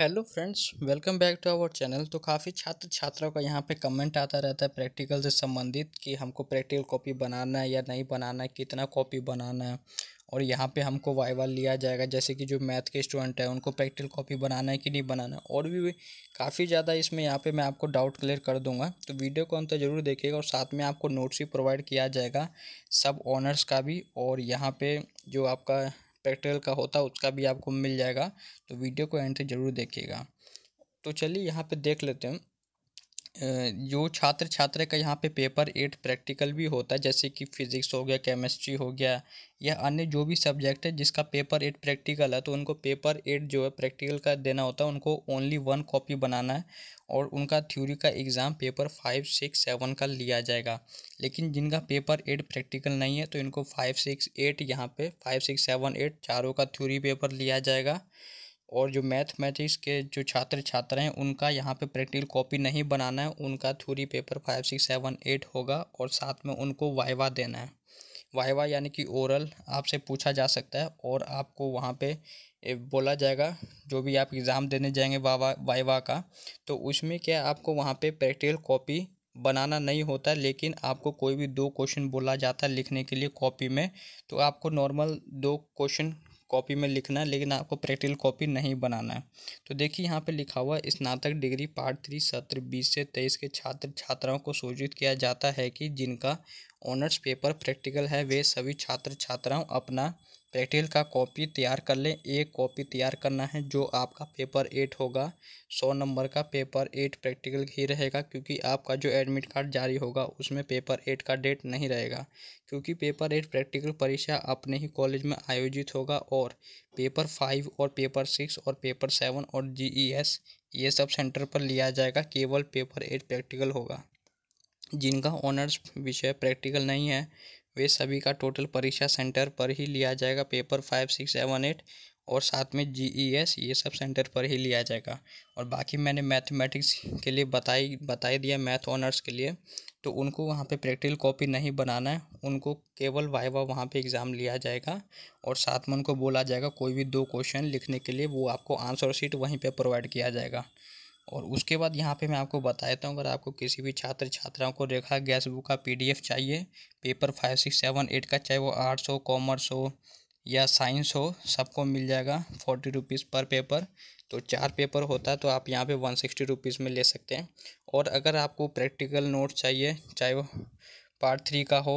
hello friends welcome back to our channel तो काफ़ी छात्र छात्राओं का यहाँ पे कमेंट आता रहता है प्रैक्टिकल से संबंधित कि हमको प्रैक्टिकल कॉपी बनाना है या नहीं बनाना है कितना कॉपी बनाना है और यहाँ पे हमको वाइवा लिया जाएगा जैसे कि जो मैथ के स्टूडेंट हैं उनको प्रैक्टिकल कॉपी बनाना है कि नहीं बनाना है और भी, काफ़ी ज़्यादा इसमें यहाँ पर मैं आपको डाउट क्लियर कर दूंगा तो वीडियो को अंत जरूर देखिएगा और साथ में आपको नोट्स भी प्रोवाइड किया जाएगा सब ऑनर्स का भी और यहाँ पर जो आपका प्रैक्टिकल का होता है उसका भी आपको मिल जाएगा तो वीडियो को एंड से ज़रूर देखिएगा तो चलिए यहाँ पे देख लेते हैं जो छात्र छात्रा का यहाँ पे पेपर एट प्रैक्टिकल भी होता है जैसे कि फिज़िक्स हो गया केमिस्ट्री हो गया या अन्य जो भी सब्जेक्ट है जिसका पेपर एट प्रैक्टिकल है तो उनको पेपर एट जो है प्रैक्टिकल का देना होता है उनको ओनली वन कॉपी बनाना है और उनका थ्योरी का exam paper five six seven का लिया जाएगा लेकिन जिनका पेपर एट प्रैक्टिकल नहीं है तो इनको फाइव सिक्स एट यहाँ पर फाइव सिक्स सेवन एट चारों का थ्योरी पेपर लिया जाएगा और जो मैथमेटिक्स के जो छात्र छात्र हैं उनका यहाँ पे प्रैक्टिकल कॉपी नहीं बनाना है उनका theory paper five six seven eight होगा और साथ में उनको वाइवा देना है वाइवा यानी कि ओरल आपसे पूछा जा सकता है और आपको वहाँ पे बोला जाएगा जो भी आप एग्ज़ाम देने जाएंगे वावा वाइवा का तो उसमें क्या आपको वहाँ पर प्रैक्टिकल कॉपी बनाना नहीं होता लेकिन आपको कोई भी दो क्वेश्चन बोला जाता है लिखने के लिए कॉपी में तो आपको नॉर्मल दो क्वेश्चन कॉपी में लिखना है लेकिन आपको प्रैक्टिकल कॉपी नहीं बनाना है तो देखिए यहाँ पे लिखा हुआ है स्नातक डिग्री पार्ट थ्री सत्र बीस से तेईस के छात्र छात्राओं को सूचित किया जाता है कि जिनका ऑनर्स पेपर प्रैक्टिकल है वे सभी छात्र छात्राओं अपना प्रैक्टिकल का कॉपी तैयार कर लें एक कॉपी तैयार करना है जो आपका पेपर एट होगा सौ नंबर का पेपर एट प्रैक्टिकल ही रहेगा क्योंकि आपका जो एडमिट कार्ड जारी होगा उसमें पेपर एट का डेट नहीं रहेगा क्योंकि पेपर एट प्रैक्टिकल परीक्षा अपने ही कॉलेज में आयोजित होगा और पेपर फाइव और पेपर सिक्स और पेपर सेवन और जी ये सब सेंटर पर लिया जाएगा केवल पेपर एट प्रैक्टिकल होगा जिनका ऑनर्स विषय प्रैक्टिकल नहीं है वे सभी का टोटल परीक्षा सेंटर पर ही लिया जाएगा paper five six seven eight और साथ में जी ई एस ये सब सेंटर पर ही लिया जाएगा और बाकी मैंने मैथमेटिक्स के लिए बताई बताई दिया मैथ ऑनर्स के लिए तो उनको वहाँ पे प्रैक्टिकल कॉपी नहीं बनाना है उनको केवल वाइवा वहाँ पे एग्ज़ाम लिया जाएगा और साथ में उनको बोला जाएगा कोई भी दो क्वेश्चन लिखने के लिए वो आपको आंसर शीट वहीं पर प्रोवाइड किया जाएगा और उसके बाद यहाँ पे मैं आपको बता देता हूँ अगर आपको किसी भी छात्र छात्राओं को रेखा गैस बुक का पीडीएफ चाहिए paper five six seven eight का चाहे वो आर्ट्स हो कॉमर्स हो या साइंस हो सबको मिल जाएगा फोर्टी रुपीज़ पर पेपर तो चार पेपर होता है तो आप यहाँ पे वन सिक्सटी रुपीज़ में ले सकते हैं और अगर आपको प्रैक्टिकल नोट्स चाहिए चाहे वो पार्ट थ्री का हो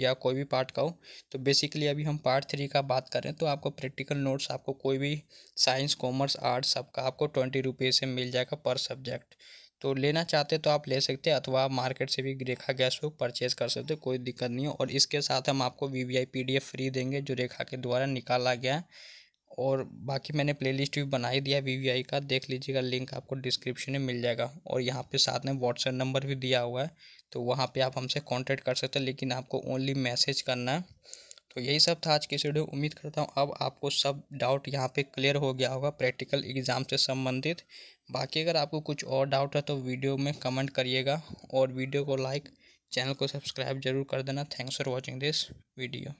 या कोई भी पार्ट का हो तो बेसिकली अभी हम पार्ट थ्री का बात करें तो आपको प्रैक्टिकल नोट्स आपको कोई भी साइंस कॉमर्स आर्ट्स सबका आपको ट्वेंटी रुपीज़ से मिल जाएगा पर सब्जेक्ट तो लेना चाहते तो आप ले सकते हैं अथवा मार्केट से भी रेखा गैस को परचेज कर सकते कोई दिक्कत नहीं हो और इसके साथ हम आपको V V I P D F free देंगे जो रेखा के द्वारा निकाला गया है और बाकी मैंने प्लेलिस्ट भी बना ही दिया वी का देख लीजिएगा लिंक आपको डिस्क्रिप्शन में मिल जाएगा और यहाँ पे साथ में व्हाट्सएप नंबर भी दिया हुआ है तो वहाँ पे आप हमसे कांटेक्ट कर सकते हैं लेकिन आपको ओनली मैसेज करना है तो यही सब था आज की वीडियो उम्मीद करता हूँ अब आपको सब डाउट यहाँ पे क्लियर हो गया होगा प्रैक्टिकल एग्ज़ाम से संबंधित बाकी अगर आपको कुछ और डाउट है तो वीडियो में कमेंट करिएगा और वीडियो को लाइक चैनल को सब्सक्राइब जरूर कर देना thanks for watching this video